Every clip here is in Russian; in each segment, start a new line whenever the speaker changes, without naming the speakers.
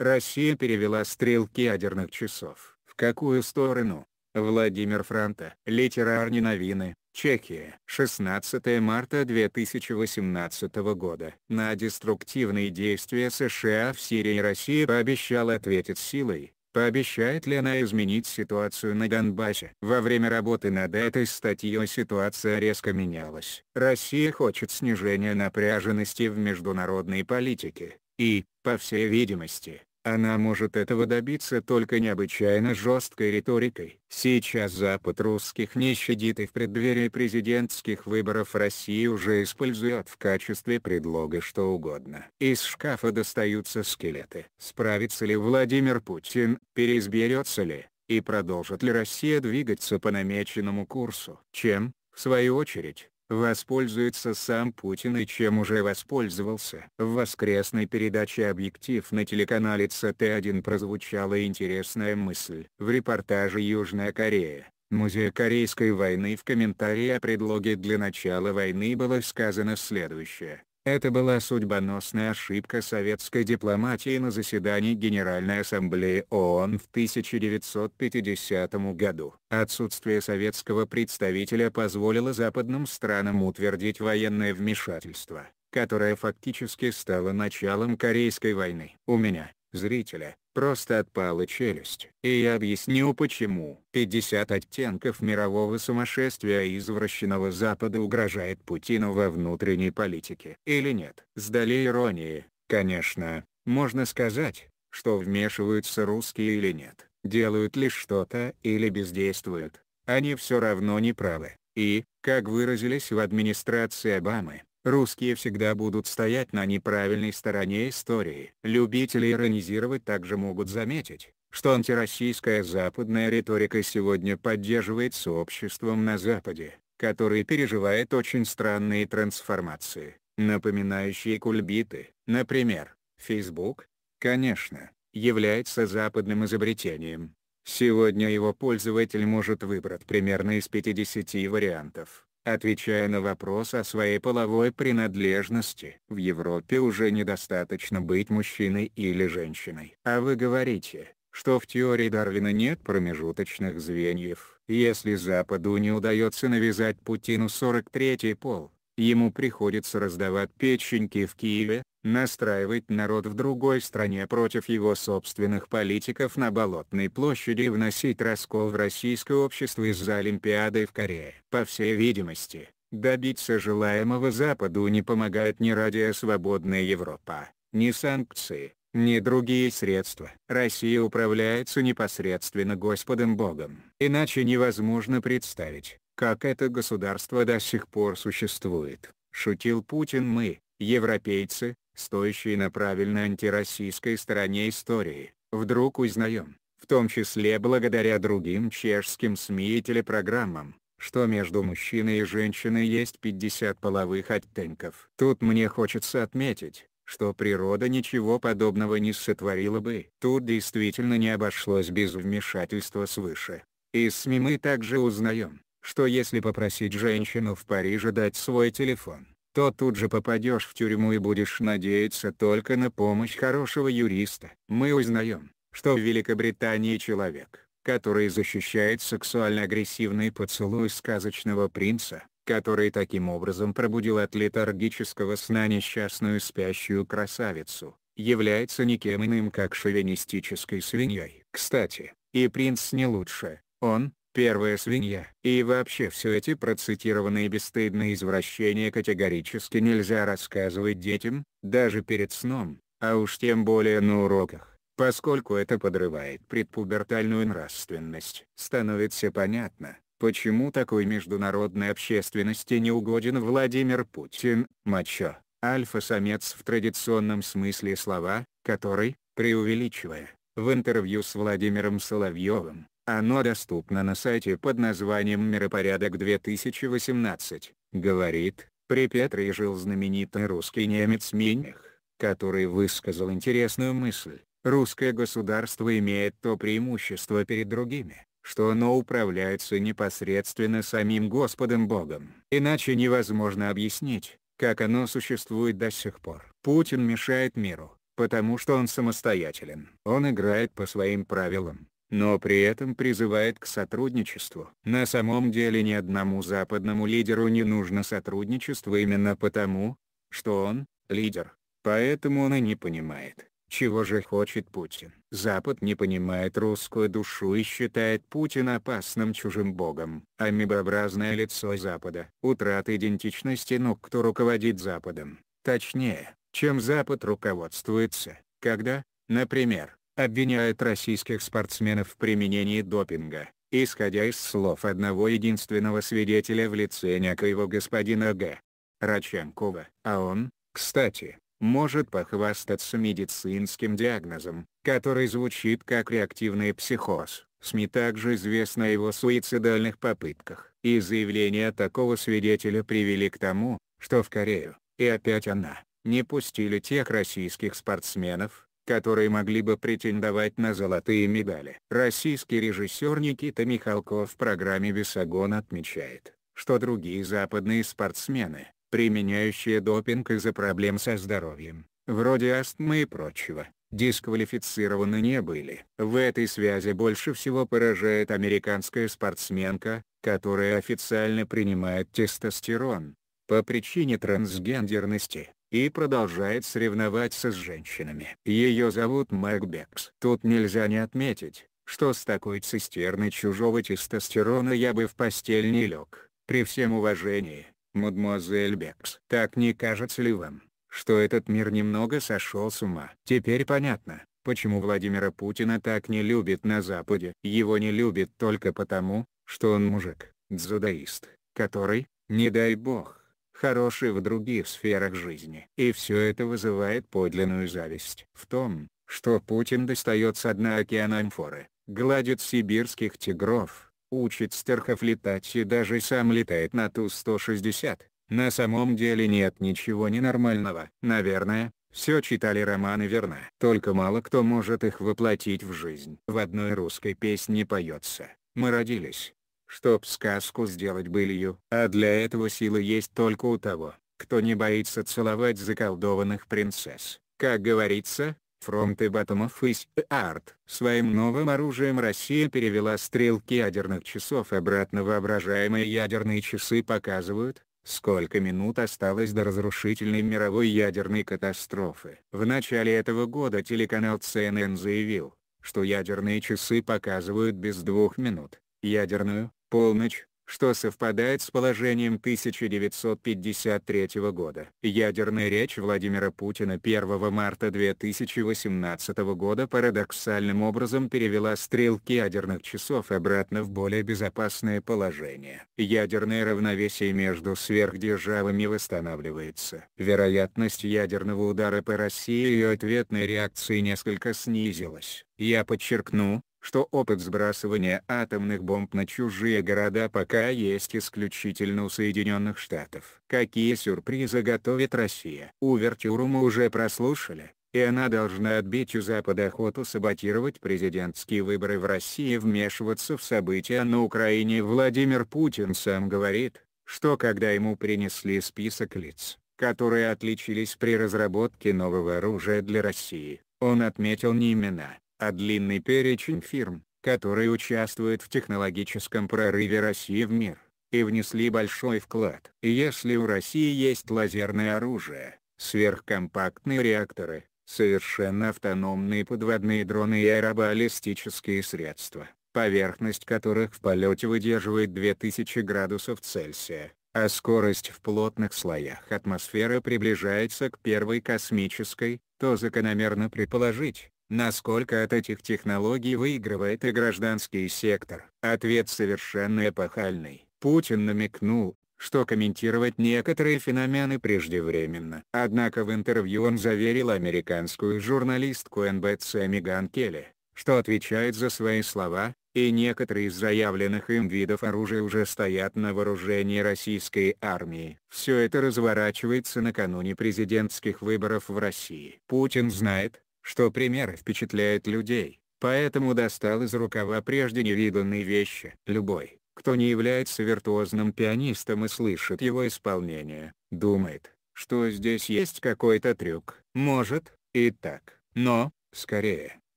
Россия перевела стрелки ядерных часов. В какую сторону? Владимир Франта. Литерарные новины. Чехия. 16 марта 2018 года. На деструктивные действия США в Сирии Россия пообещала ответить силой. Пообещает ли она изменить ситуацию на Донбассе? Во время работы над этой статьей ситуация резко менялась. Россия хочет снижения напряженности в международной политике, и, по всей видимости, она может этого добиться только необычайно жесткой риторикой. Сейчас Запад русских не щадит и в преддверии президентских выборов России уже использует в качестве предлога что угодно. Из шкафа достаются скелеты. Справится ли Владимир Путин, переизберется ли, и продолжит ли Россия двигаться по намеченному курсу? Чем, в свою очередь, воспользуется сам Путин и чем уже воспользовался. В воскресной передаче «Объектив» на телеканале ЦТ-1 прозвучала интересная мысль. В репортаже «Южная Корея» Музея Корейской войны в комментарии о предлоге для начала войны было сказано следующее. Это была судьбоносная ошибка советской дипломатии на заседании Генеральной Ассамблеи ООН в 1950 году. Отсутствие советского представителя позволило западным странам утвердить военное вмешательство, которое фактически стало началом Корейской войны. У меня, зрителя, Просто отпала челюсть. И я объясню почему. 50 оттенков мирового сумасшествия и извращенного Запада угрожает Путину во внутренней политике. Или нет? Сдали иронии, конечно. Можно сказать, что вмешиваются русские или нет. Делают ли что-то или бездействуют. Они все равно не правы. И, как выразились в администрации Обамы, Русские всегда будут стоять на неправильной стороне истории. Любители иронизировать также могут заметить, что антироссийская западная риторика сегодня поддерживается обществом на Западе, которое переживает очень странные трансформации, напоминающие кульбиты. Например, Facebook, конечно, является западным изобретением. Сегодня его пользователь может выбрать примерно из 50 вариантов отвечая на вопрос о своей половой принадлежности. В Европе уже недостаточно быть мужчиной или женщиной. А вы говорите, что в теории Дарвина нет промежуточных звеньев. Если Западу не удается навязать Путину 43-й пол, ему приходится раздавать печеньки в Киеве, настраивать народ в другой стране против его собственных политиков на Болотной площади и вносить раскол в российское общество из-за Олимпиады в Корее. По всей видимости, добиться желаемого Западу не помогает ни Радио Свободная Европа, ни санкции, ни другие средства. Россия управляется непосредственно Господом Богом. Иначе невозможно представить, как это государство до сих пор существует. Шутил Путин мы, европейцы, стоящие на правильной антироссийской стороне истории, вдруг узнаем, в том числе благодаря другим чешским СМИ и телепрограммам, что между мужчиной и женщиной есть 50 половых оттенков. Тут мне хочется отметить, что природа ничего подобного не сотворила бы. Тут действительно не обошлось без вмешательства свыше. Из СМИ мы также узнаем, что если попросить женщину в Париже дать свой телефон, то тут же попадешь в тюрьму и будешь надеяться только на помощь хорошего юриста. Мы узнаем, что в Великобритании человек, который защищает сексуально-агрессивный поцелуй сказочного принца, который таким образом пробудил от летаргического сна несчастную спящую красавицу, является никем иным как шовинистической свиньей. Кстати, и принц не лучше, он, первая свинья. И вообще все эти процитированные бесстыдные извращения категорически нельзя рассказывать детям, даже перед сном, а уж тем более на уроках, поскольку это подрывает предпубертальную нравственность. Становится понятно, почему такой международной общественности не угоден Владимир Путин, мачо, альфа-самец в традиционном смысле слова, который, преувеличивая, в интервью с Владимиром Соловьевым, оно доступно на сайте под названием «Миропорядок 2018», говорит, при Петре жил знаменитый русский немец Миних, который высказал интересную мысль. Русское государство имеет то преимущество перед другими, что оно управляется непосредственно самим Господом Богом. Иначе невозможно объяснить, как оно существует до сих пор. Путин мешает миру, потому что он самостоятелен. Он играет по своим правилам, но при этом призывает к сотрудничеству. На самом деле ни одному западному лидеру не нужно сотрудничество именно потому, что он – лидер. Поэтому он и не понимает, чего же хочет Путин. Запад не понимает русскую душу и считает Путина опасным чужим богом. Амибообразное лицо Запада. Утрата идентичности но кто руководит Западом. Точнее, чем Запад руководствуется, когда, например, обвиняет российских спортсменов в применении допинга, исходя из слов одного единственного свидетеля в лице некоего господина Г. Раченкова, а он, кстати, может похвастаться медицинским диагнозом, который звучит как реактивный психоз. СМИ также известно о его суицидальных попытках. И заявления такого свидетеля привели к тому, что в Корею, и опять она, не пустили тех российских спортсменов, которые могли бы претендовать на золотые медали. Российский режиссер Никита Михалков в программе «Весогон» отмечает, что другие западные спортсмены, применяющие допинг из-за проблем со здоровьем, вроде астмы и прочего, дисквалифицированы не были. В этой связи больше всего поражает американская спортсменка, которая официально принимает тестостерон, по причине трансгендерности и продолжает соревноваться с женщинами. Ее зовут Мэг Бекс. Тут нельзя не отметить, что с такой цистерной чужого тестостерона я бы в постель не лег. При всем уважении, мадемуазель Бекс. Так не кажется ли вам, что этот мир немного сошел с ума? Теперь понятно, почему Владимира Путина так не любят на Западе. Его не любят только потому, что он мужик, дзудаист, который, не дай бог, хороши в других сферах жизни. И все это вызывает подлинную зависть. В том, что Путин достает со дна океана амфоры, гладит сибирских тигров, учит стерхов летать и даже сам летает на Ту-160, на самом деле нет ничего ненормального. Наверное, все читали романы верно. Только мало кто может их воплотить в жизнь. В одной русской песне поется «Мы родились, чтоб сказку сделать былью. А для этого силы есть только у того, кто не боится целовать заколдованных принцесс. Как говорится, фронты Батомов и Арт. Своим новым оружием Россия перевела стрелки ядерных часов обратно воображаемые ядерные часы показывают, сколько минут осталось до разрушительной мировой ядерной катастрофы. В начале этого года телеканал CNN заявил, что ядерные часы показывают без двух минут, ядерную, полночь, что совпадает с положением 1953 года. Ядерная речь Владимира Путина 1 марта 2018 года парадоксальным образом перевела стрелки ядерных часов обратно в более безопасное положение. Ядерное равновесие между сверхдержавами восстанавливается. Вероятность ядерного удара по России и ее ответной реакции несколько снизилась. Я подчеркну, что опыт сбрасывания атомных бомб на чужие города пока есть исключительно у Соединенных Штатов. Какие сюрпризы готовит Россия? Увертюру мы уже прослушали, и она должна отбить у Запада охоту саботировать президентские выборы в России и вмешиваться в события на Украине. Владимир Путин сам говорит, что когда ему принесли список лиц, которые отличились при разработке нового оружия для России, он отметил не имена, а длинный перечень фирм, которые участвуют в технологическом прорыве России в мир, и внесли большой вклад. если у России есть лазерное оружие, сверхкомпактные реакторы, совершенно автономные подводные дроны и аэробаллистические средства, поверхность которых в полете выдерживает 2000 градусов Цельсия, а скорость в плотных слоях атмосферы приближается к первой космической, то закономерно предположить, Насколько от этих технологий выигрывает и гражданский сектор? Ответ совершенно эпохальный. Путин намекнул, что комментировать некоторые феномены преждевременно. Однако в интервью он заверил американскую журналистку НБЦ Меган Келли, что отвечает за свои слова, и некоторые из заявленных им видов оружия уже стоят на вооружении российской армии. Все это разворачивается накануне президентских выборов в России. Путин знает, что примеры впечатляют людей, поэтому достал из рукава прежде невиданные вещи. Любой, кто не является виртуозным пианистом и слышит его исполнение, думает, что здесь есть какой-то трюк. Может, и так, но, скорее,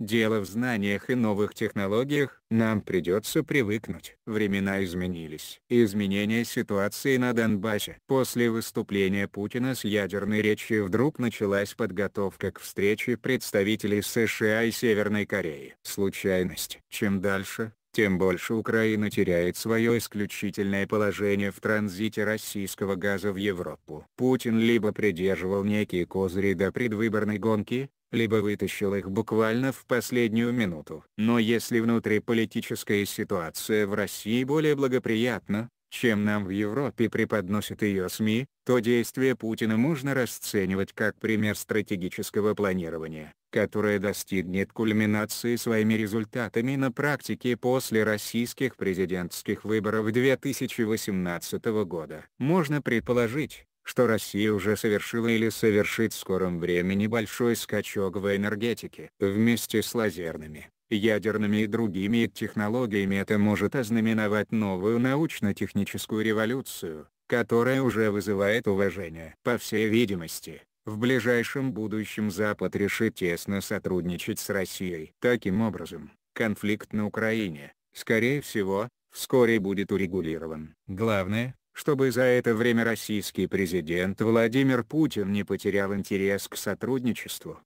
Дело в знаниях и новых технологиях, нам придется привыкнуть. Времена изменились. Изменение ситуации на Донбассе. После выступления Путина с ядерной речью вдруг началась подготовка к встрече представителей США и Северной Кореи. Случайность. Чем дальше, тем больше Украина теряет свое исключительное положение в транзите российского газа в Европу. Путин либо придерживал некие козыри до предвыборной гонки, либо вытащил их буквально в последнюю минуту. Но если внутриполитическая ситуация в России более благоприятна, чем нам в Европе преподносят ее СМИ, то действия Путина можно расценивать как пример стратегического планирования, которое достигнет кульминации своими результатами на практике после российских президентских выборов 2018 года. Можно предположить, что Россия уже совершила или совершит в скором времени большой скачок в энергетике. Вместе с лазерными, ядерными и другими технологиями это может ознаменовать новую научно-техническую революцию, которая уже вызывает уважение. По всей видимости, в ближайшем будущем Запад решит тесно сотрудничать с Россией. Таким образом, конфликт на Украине, скорее всего, вскоре будет урегулирован. Главное, чтобы за это время российский президент Владимир Путин не потерял интерес к сотрудничеству.